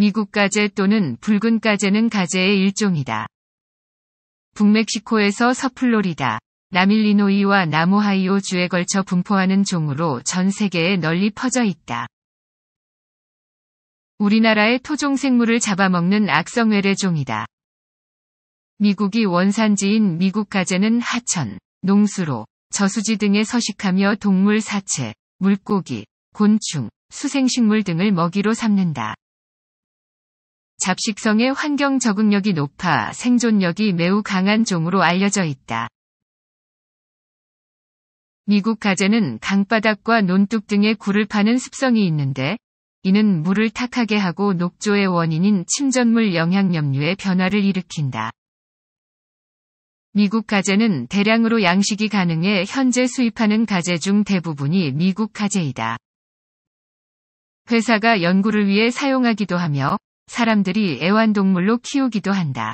미국 가재 또는 붉은 가재는 가재의 일종이다. 북멕시코에서 서플로리다, 남일리노이와 나무하이오 주에 걸쳐 분포하는 종으로 전 세계에 널리 퍼져 있다. 우리나라의 토종 생물을 잡아먹는 악성 외래종이다. 미국이 원산지인 미국 가재는 하천, 농수로, 저수지 등에 서식하며 동물 사체, 물고기, 곤충, 수생식물 등을 먹이로 삼는다. 잡식성의 환경 적응력이 높아 생존력이 매우 강한 종으로 알려져 있다. 미국 가재는 강바닥과 논둑 등의 굴을 파는 습성이 있는데 이는 물을 탁하게 하고 녹조의 원인인 침전물 영향염류의 변화를 일으킨다. 미국 가재는 대량으로 양식이 가능해 현재 수입하는 가재 중 대부분이 미국 가재이다. 회사가 연구를 위해 사용하기도 하며 사람들이 애완동물로 키우기도 한다.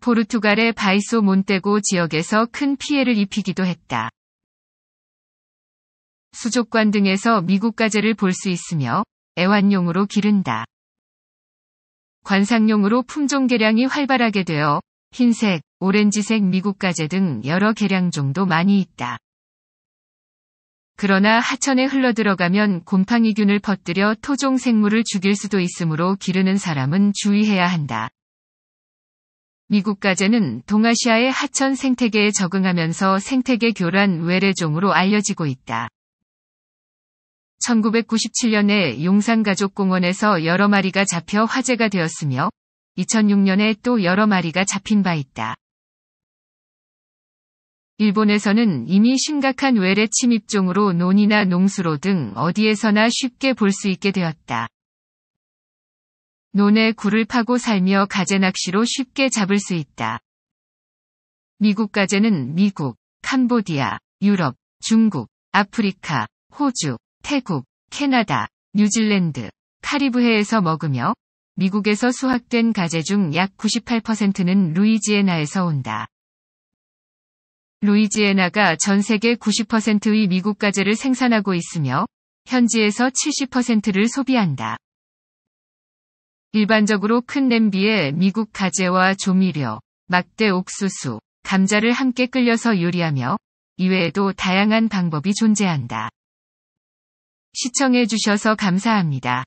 포르투갈의 바이소 몬떼고 지역에서 큰 피해를 입히기도 했다. 수족관 등에서 미국 가재를 볼 수 있으며 애완용으로 기른다. 관상용으로 품종 개량이 활발하게 되어 흰색, 오렌지색 미국 가재 등 여러 개량종도 많이 있다. 그러나 하천에 흘러들어가면 곰팡이균을 퍼뜨려 토종 생물을 죽일 수도 있으므로 기르는 사람은 주의해야 한다. 미국 가재는 동아시아의 하천 생태계에 적응하면서 생태계 교란 외래종으로 알려지고 있다. 1997년에 용산가족공원에서 여러 마리가 잡혀 화제가 되었으며 2006년에 또 여러 마리가 잡힌 바 있다. 일본에서는 이미 심각한 외래 침입종으로 논이나 농수로 등 어디에서나 쉽게 볼 수 있게 되었다. 논에 굴을 파고 살며 가재낚시로 쉽게 잡을 수 있다. 미국 가재는 미국, 캄보디아, 유럽, 중국, 아프리카, 호주, 태국, 캐나다, 뉴질랜드, 카리브해에서 먹으며 미국에서 수확된 가재 중 약 98%는 루이지애나에서 온다. 루이지애나가 전 세계 90%의 미국 가재를 생산하고 있으며 현지에서 70%를 소비한다. 일반적으로 큰 냄비에 미국 가재와 조미료, 막대 옥수수, 감자를 함께 끓여서 요리하며 이외에도 다양한 방법이 존재한다. 시청해주셔서 감사합니다.